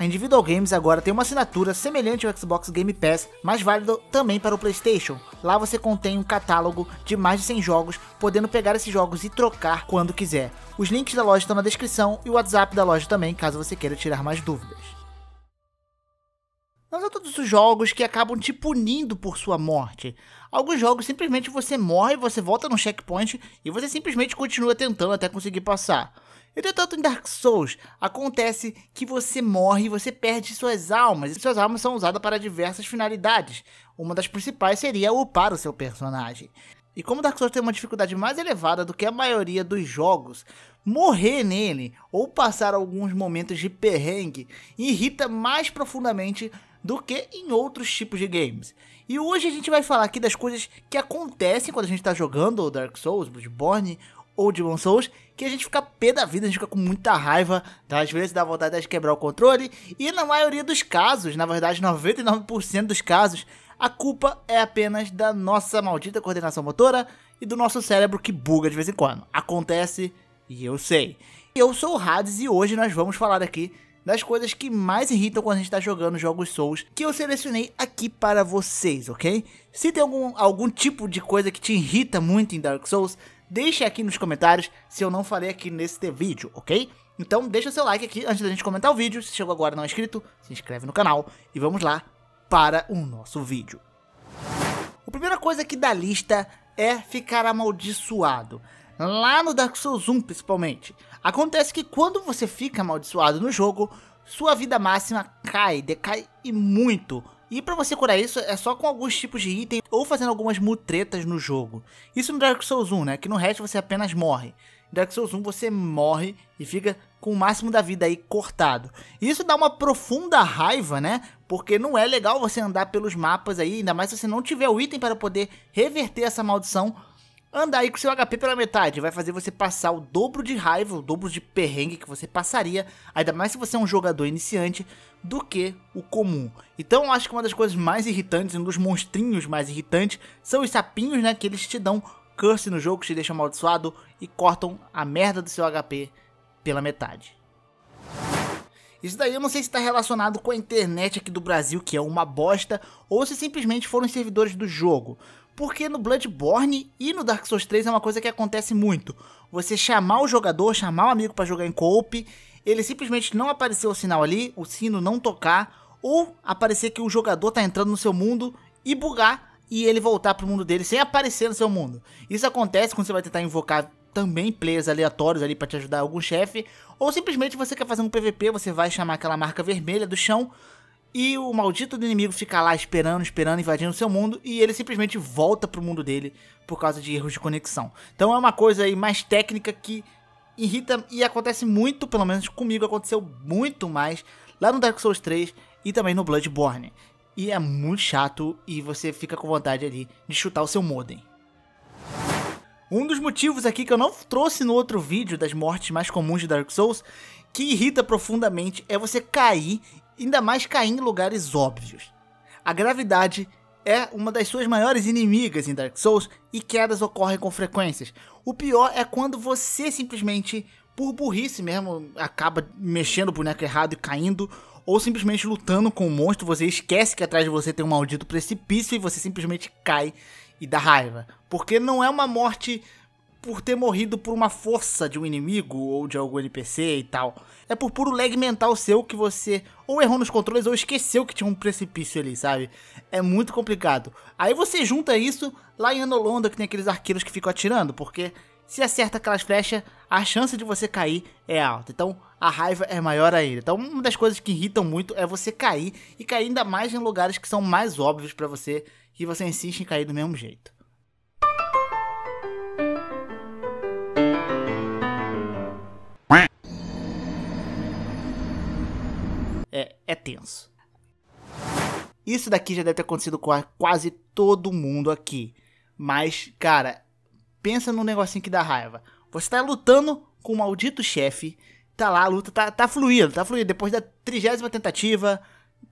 A Individual Games agora tem uma assinatura semelhante ao Xbox Game Pass, mas válida também para o PlayStation. Lá você contém um catálogo de mais de 100 jogos, podendo pegar esses jogos e trocar quando quiser. Os links da loja estão na descrição e o WhatsApp da loja também, caso você queira tirar mais dúvidas. Não são é todos os jogos que acabam te punindo por sua morte. Alguns jogos simplesmente você morre, você volta no checkpoint e você simplesmente continua tentando até conseguir passar. Entretanto, em Dark Souls, acontece que você morre e você perde suas almas. E suas almas são usadas para diversas finalidades. Uma das principais seria upar o seu personagem. E como Dark Souls tem uma dificuldade mais elevada do que a maioria dos jogos, morrer nele ou passar alguns momentos de perrengue irrita mais profundamente do que em outros tipos de games. E hoje a gente vai falar aqui das coisas que acontecem quando a gente está jogando o Dark Souls, Bloodborne ou Demon Souls, que a gente fica pé da vida, a gente fica com muita raiva, tá? às vezes dá vontade de quebrar o controle, e na maioria dos casos, na verdade 99% dos casos, a culpa é apenas da nossa maldita coordenação motora e do nosso cérebro que buga de vez em quando. Acontece e eu sei. Eu sou o Hades e hoje nós vamos falar aqui das coisas que mais irritam quando a gente está jogando jogos Souls, que eu selecionei aqui para vocês, ok? Se tem algum, algum tipo de coisa que te irrita muito em Dark Souls, Deixe aqui nos comentários se eu não falei aqui nesse vídeo, ok? Então deixa seu like aqui antes da gente comentar o vídeo. Se chegou agora e não é inscrito, se inscreve no canal e vamos lá para o nosso vídeo. A primeira coisa aqui da lista é ficar amaldiçoado. Lá no Dark Souls 1 principalmente. Acontece que quando você fica amaldiçoado no jogo, sua vida máxima cai, decai e muito e para você curar isso é só com alguns tipos de item ou fazendo algumas mutretas no jogo. Isso no Dark Souls 1, né? Que no resto você apenas morre. No Dark Souls 1 você morre e fica com o máximo da vida aí cortado. isso dá uma profunda raiva, né? Porque não é legal você andar pelos mapas aí, ainda mais se você não tiver o item para poder reverter essa maldição Andar aí com seu HP pela metade vai fazer você passar o dobro de raiva, o dobro de perrengue que você passaria, ainda mais se você é um jogador iniciante, do que o comum. Então acho que uma das coisas mais irritantes, um dos monstrinhos mais irritantes, são os sapinhos, né, que eles te dão curse no jogo, que te deixam amaldiçoado e cortam a merda do seu HP pela metade. Isso daí eu não sei se está relacionado com a internet aqui do Brasil, que é uma bosta, ou se simplesmente foram servidores do jogo. Porque no Bloodborne e no Dark Souls 3 é uma coisa que acontece muito. Você chamar o jogador, chamar o amigo para jogar em co-op, ele simplesmente não aparecer o sinal ali, o sino não tocar, ou aparecer que o jogador tá entrando no seu mundo e bugar e ele voltar pro mundo dele sem aparecer no seu mundo. Isso acontece quando você vai tentar invocar também players aleatórios ali para te ajudar algum chefe, ou simplesmente você quer fazer um PVP, você vai chamar aquela marca vermelha do chão, e o maldito do inimigo fica lá esperando, esperando, invadindo o seu mundo e ele simplesmente volta pro mundo dele por causa de erros de conexão. Então é uma coisa aí mais técnica que irrita e acontece muito, pelo menos comigo aconteceu muito mais lá no Dark Souls 3 e também no Bloodborne. E é muito chato e você fica com vontade ali de chutar o seu modem. Um dos motivos aqui que eu não trouxe no outro vídeo das mortes mais comuns de Dark Souls, que irrita profundamente, é você cair ainda mais cair em lugares óbvios. A gravidade é uma das suas maiores inimigas em Dark Souls e quedas ocorrem com frequências. O pior é quando você simplesmente, por burrice mesmo, acaba mexendo o boneco errado e caindo, ou simplesmente lutando com um monstro, você esquece que atrás de você tem um maldito precipício e você simplesmente cai e dá raiva. Porque não é uma morte por ter morrido por uma força de um inimigo ou de algum NPC e tal. É por puro lag mental seu que você ou errou nos controles ou esqueceu que tinha um precipício ali, sabe? É muito complicado. Aí você junta isso lá em Anolonda, que tem aqueles arqueiros que ficam atirando, porque se acerta aquelas flechas, a chance de você cair é alta. Então a raiva é maior ainda. Então uma das coisas que irritam muito é você cair e cair ainda mais em lugares que são mais óbvios para você e você insiste em cair do mesmo jeito. tenso. Isso daqui já deve ter acontecido com quase todo mundo aqui. Mas, cara, pensa num negocinho que dá raiva. Você tá lutando com o um maldito chefe, tá lá, a luta tá, tá fluindo, tá fluindo. Depois da trigésima tentativa,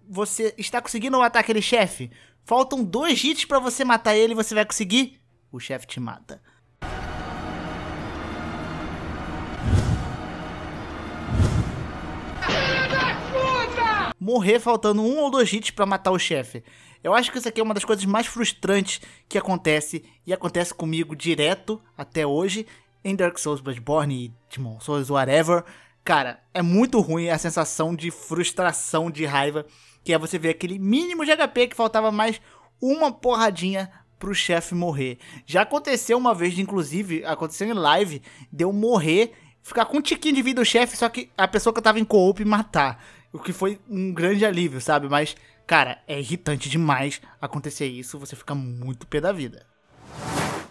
você está conseguindo matar aquele chefe. Faltam dois hits para você matar ele, você vai conseguir? O chefe te mata. morrer faltando um ou dois hits para matar o chefe. Eu acho que isso aqui é uma das coisas mais frustrantes que acontece e acontece comigo direto até hoje em Dark Souls Bloodborne e Demon Souls whatever. Cara, é muito ruim a sensação de frustração, de raiva, que é você ver aquele mínimo de HP que faltava mais uma porradinha pro chefe morrer. Já aconteceu uma vez, inclusive, aconteceu em live, deu de morrer, ficar com um tiquinho de vida o chefe, só que a pessoa que eu tava em co-op matar. O que foi um grande alívio, sabe? Mas, cara, é irritante demais acontecer isso, você fica muito pé da vida.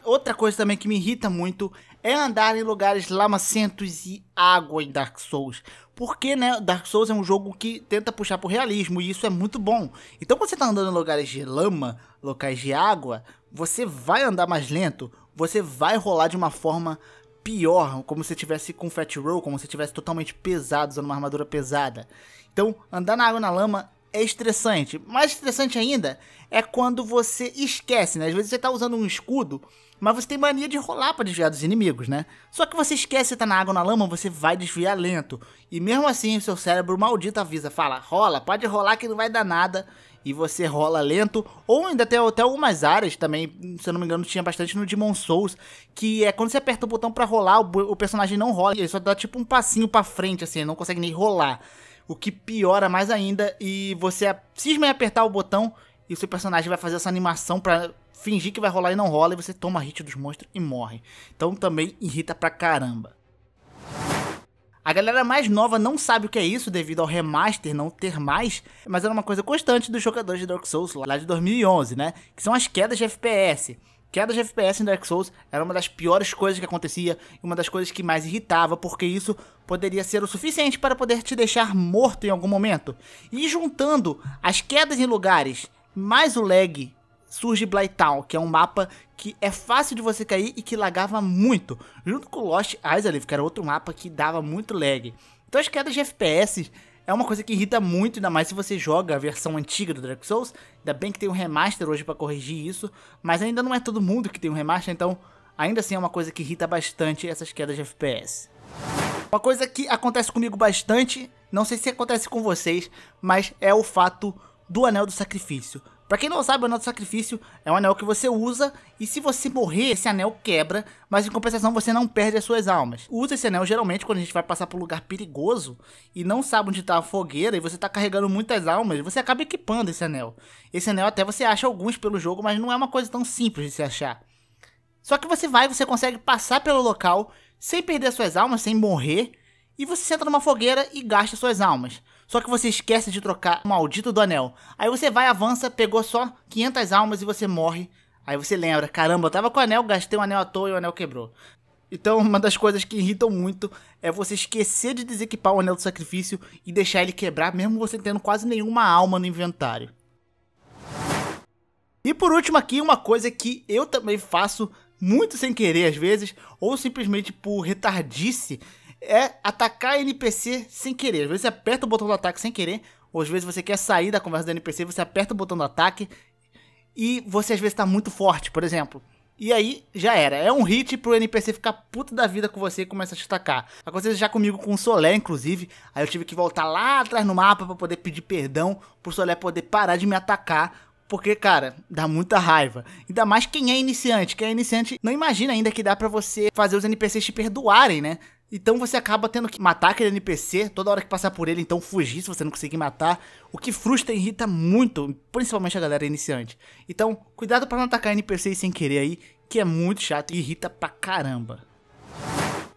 Outra coisa também que me irrita muito é andar em lugares lamacentos e água em Dark Souls. Porque, né, Dark Souls é um jogo que tenta puxar pro realismo e isso é muito bom. Então, quando você tá andando em lugares de lama, locais de água, você vai andar mais lento, você vai rolar de uma forma pior, como se tivesse com fat roll, como se tivesse totalmente pesado, usando uma armadura pesada. Então, andar na água na lama é estressante. Mais estressante ainda é quando você esquece, né? Às vezes você tá usando um escudo mas você tem mania de rolar para desviar dos inimigos, né? Só que você esquece que tá na água ou na lama, você vai desviar lento. E mesmo assim, o seu cérebro maldito avisa, fala, rola, pode rolar que não vai dar nada. E você rola lento, ou ainda tem até algumas áreas também, se eu não me engano, tinha bastante no Demon Souls, que é quando você aperta o botão para rolar, o, o, personagem não rola, ele só dá tipo um passinho para frente, assim, não consegue nem rolar. O que piora mais ainda, e você cisma em apertar o botão, e o seu personagem vai fazer essa animação para fingir que vai rolar e não rola, e você toma hit dos monstros e morre. Então também irrita pra caramba. A galera mais nova não sabe o que é isso devido ao remaster não ter mais, mas era uma coisa constante dos jogadores de Dark Souls lá de 2011, né? Que são as quedas de FPS. Quedas de FPS em Dark Souls era uma das piores coisas que acontecia e uma das coisas que mais irritava, porque isso poderia ser o suficiente para poder te deixar morto em algum momento. E juntando as quedas em lugares mais o lag surge Blighttown, que é um mapa que é fácil de você cair e que lagava muito, junto com Lost Island, que era outro mapa que dava muito lag. Então as quedas de FPS é uma coisa que irrita muito, ainda mais se você joga a versão antiga do Dark Souls. Ainda bem que tem um remaster hoje para corrigir isso, mas ainda não é todo mundo que tem um remaster, então ainda assim é uma coisa que irrita bastante essas quedas de FPS. Uma coisa que acontece comigo bastante, não sei se acontece com vocês, mas é o fato do Anel do Sacrifício. Pra quem não sabe, o anel do sacrifício é um anel que você usa e se você morrer, esse anel quebra, mas em compensação você não perde as suas almas. Usa esse anel geralmente quando a gente vai passar por um lugar perigoso e não sabe onde tá a fogueira e você tá carregando muitas almas, você acaba equipando esse anel. Esse anel até você acha alguns pelo jogo, mas não é uma coisa tão simples de se achar. Só que você vai, você consegue passar pelo local sem perder as suas almas, sem morrer, e você senta numa fogueira e gasta suas almas. Só que você esquece de trocar o maldito do anel. Aí você vai, avança, pegou só 500 almas e você morre. Aí você lembra, caramba, eu tava com o anel, gastei o um anel à toa e o anel quebrou. Então, uma das coisas que irritam muito é você esquecer de desequipar o anel do sacrifício e deixar ele quebrar, mesmo você tendo quase nenhuma alma no inventário. E por último aqui, uma coisa que eu também faço muito sem querer às vezes, ou simplesmente por retardice, é atacar NPC sem querer. Às vezes você aperta o botão do ataque sem querer, ou às vezes você quer sair da conversa do NPC, você aperta o botão do ataque e você às vezes tá muito forte, por exemplo. E aí, já era. É um hit pro NPC ficar puto da vida com você e começa a te atacar. Aconteceu já comigo com o Solé, inclusive. Aí eu tive que voltar lá atrás no mapa para poder pedir perdão pro Solé poder parar de me atacar. Porque, cara, dá muita raiva. Ainda mais quem é iniciante. Quem é iniciante não imagina ainda que dá para você fazer os NPCs te perdoarem, né? Então você acaba tendo que matar aquele NPC toda hora que passar por ele, então fugir se você não conseguir matar, o que frustra e irrita muito, principalmente a galera iniciante. Então, cuidado para não atacar NPCs sem querer aí, que é muito chato e irrita pra caramba.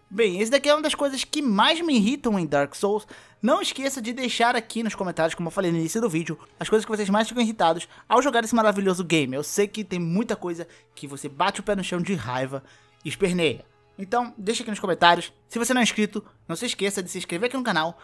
Bem, esse daqui é uma das coisas que mais me irritam em Dark Souls. Não esqueça de deixar aqui nos comentários, como eu falei no início do vídeo, as coisas que vocês mais ficam irritados ao jogar esse maravilhoso game. Eu sei que tem muita coisa que você bate o pé no chão de raiva e esperneia. Então, deixa aqui nos comentários. Se você não é inscrito, não se esqueça de se inscrever aqui no canal,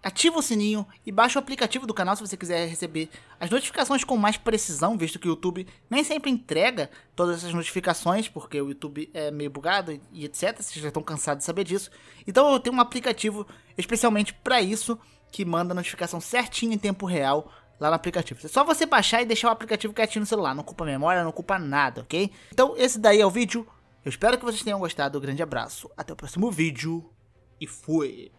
ativa o sininho e baixa o aplicativo do canal se você quiser receber as notificações com mais precisão, visto que o YouTube nem sempre entrega todas essas notificações, porque o YouTube é meio bugado e etc. Vocês já estão cansados de saber disso. Então eu tenho um aplicativo especialmente para isso, que manda a notificação certinho em tempo real lá no aplicativo. É só você baixar e deixar o aplicativo quietinho no celular, não culpa memória, não culpa nada, ok? Então esse daí é o vídeo. Eu espero que vocês tenham gostado. Um grande abraço, até o próximo vídeo e fui!